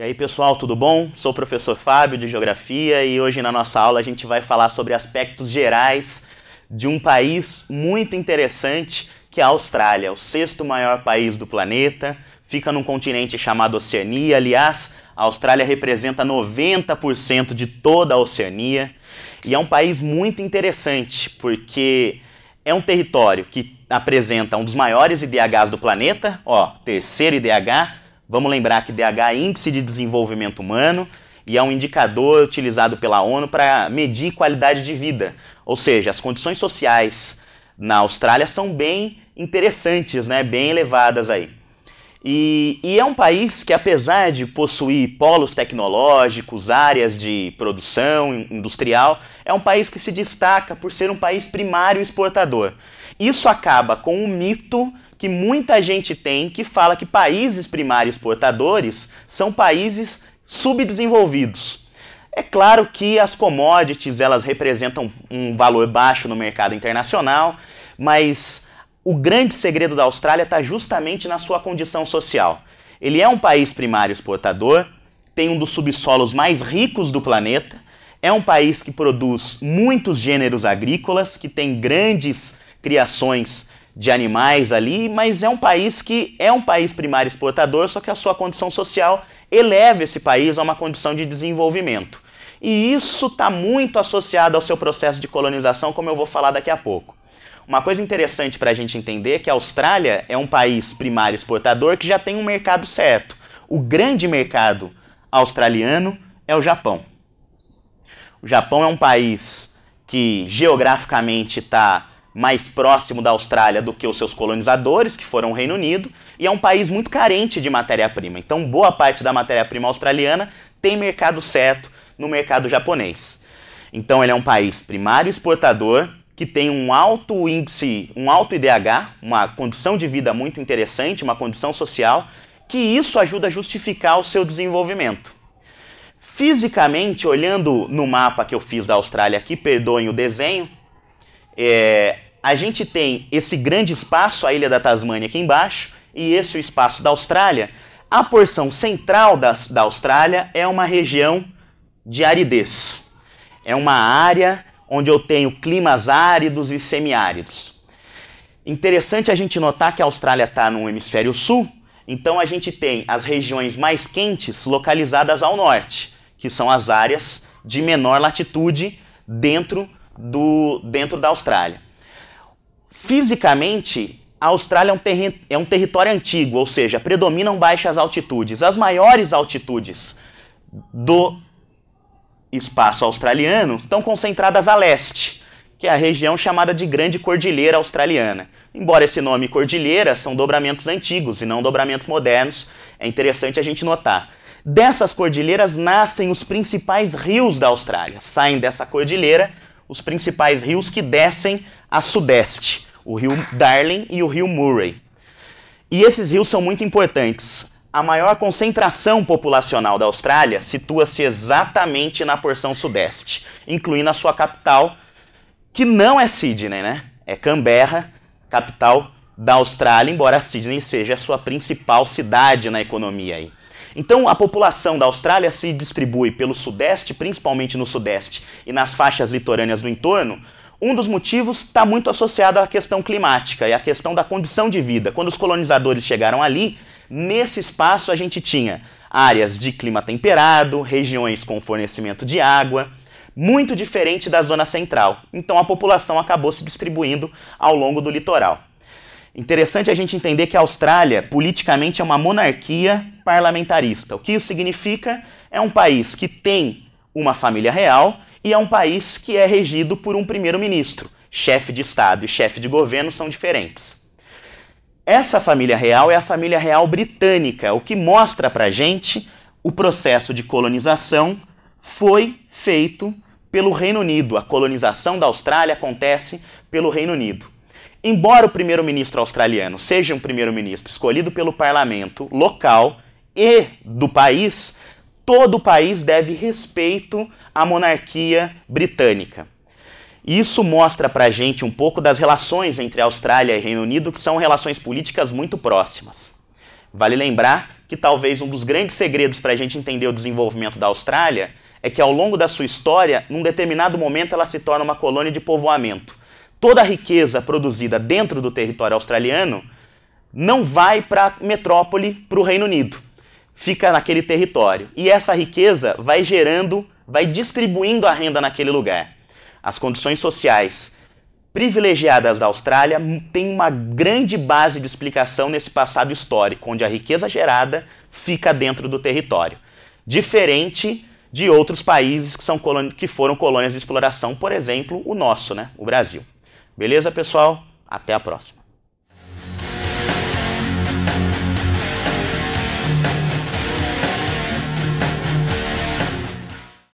E aí, pessoal, tudo bom? Sou o professor Fábio de Geografia e hoje na nossa aula a gente vai falar sobre aspectos gerais de um país muito interessante que é a Austrália, o sexto maior país do planeta, fica num continente chamado Oceania. Aliás, a Austrália representa 90% de toda a Oceania e é um país muito interessante porque é um território que apresenta um dos maiores IDHs do planeta, ó, terceiro IDH, Vamos lembrar que DH é Índice de Desenvolvimento Humano e é um indicador utilizado pela ONU para medir qualidade de vida. Ou seja, as condições sociais na Austrália são bem interessantes, né? bem elevadas aí. E, e, é um país que, apesar de possuir polos tecnológicos, áreas de produção industrial, é um país que se destaca por ser um país primário exportador. Isso acaba com o mito que muita gente tem que fala que países primários exportadores são países subdesenvolvidos. É claro que as commodities elas representam um valor baixo no mercado internacional, mas o grande segredo da Austrália está justamente na sua condição social. Ele é um país primário exportador, tem um dos subsolos mais ricos do planeta, é um país que produz muitos gêneros agrícolas, que tem grandes criações de animais ali, mas é um país que é um país primário exportador, só que a sua condição social eleva esse país a uma condição de desenvolvimento. E isso está muito associado ao seu processo de colonização, como eu vou falar daqui a pouco. Uma coisa interessante para a gente entender é que a Austrália é um país primário exportador que já tem um mercado certo. O grande mercado australiano é o Japão. O Japão é um país que geograficamente está mais próximo da Austrália do que os seus colonizadores, que foram o Reino Unido, e é um país muito carente de matéria-prima. Então, boa parte da matéria-prima australiana tem mercado certo no mercado japonês. Então, ele é um país primário exportador, que tem um alto índice, um alto IDH, uma condição de vida muito interessante, uma condição social, que isso ajuda a justificar o seu desenvolvimento. Fisicamente, olhando no mapa que eu fiz da Austrália aqui, perdoem o desenho, é, a gente tem esse grande espaço, a ilha da Tasmânia aqui embaixo, e esse é o espaço da Austrália. A porção central da, da Austrália é uma região de aridez. É uma área onde eu tenho climas áridos e semiáridos. Interessante a gente notar que a Austrália está no hemisfério sul, então a gente tem as regiões mais quentes localizadas ao norte, que são as áreas de menor latitude dentro do, dentro da Austrália. Fisicamente, a Austrália é um, é um território antigo, ou seja, predominam baixas altitudes. As maiores altitudes do espaço australiano estão concentradas a leste, que é a região chamada de Grande Cordilheira Australiana. Embora esse nome cordilheira são dobramentos antigos e não dobramentos modernos, é interessante a gente notar. Dessas cordilheiras nascem os principais rios da Austrália. Saem dessa cordilheira os principais rios que descem a sudeste, o rio Darling e o rio Murray. E esses rios são muito importantes. A maior concentração populacional da Austrália situa-se exatamente na porção sudeste, incluindo a sua capital, que não é Sydney, né? É Canberra, capital da Austrália, embora Sydney seja a sua principal cidade na economia aí. Então, a população da Austrália se distribui pelo sudeste, principalmente no sudeste, e nas faixas litorâneas do entorno. Um dos motivos está muito associado à questão climática e à questão da condição de vida. Quando os colonizadores chegaram ali, nesse espaço a gente tinha áreas de clima temperado, regiões com fornecimento de água, muito diferente da zona central. Então a população acabou se distribuindo ao longo do litoral. Interessante a gente entender que a Austrália, politicamente, é uma monarquia parlamentarista. O que isso significa? É um país que tem uma família real e é um país que é regido por um primeiro-ministro. Chefe de Estado e chefe de governo são diferentes. Essa família real é a família real britânica, o que mostra pra gente o processo de colonização foi feito pelo Reino Unido. A colonização da Austrália acontece pelo Reino Unido. Embora o primeiro-ministro australiano seja um primeiro-ministro escolhido pelo parlamento local e do país, todo o país deve respeito à monarquia britânica. Isso mostra pra gente um pouco das relações entre Austrália e Reino Unido, que são relações políticas muito próximas. Vale lembrar que talvez um dos grandes segredos para a gente entender o desenvolvimento da Austrália é que ao longo da sua história, num determinado momento ela se torna uma colônia de povoamento toda a riqueza produzida dentro do território australiano não vai para a metrópole, para o Reino Unido. Fica naquele território. E essa riqueza vai gerando, vai distribuindo a renda naquele lugar. As condições sociais privilegiadas da Austrália têm uma grande base de explicação nesse passado histórico, onde a riqueza gerada fica dentro do território. Diferente de outros países que, são que foram colônias de exploração, por exemplo, o nosso, né, o Brasil. Beleza, pessoal? Até a próxima.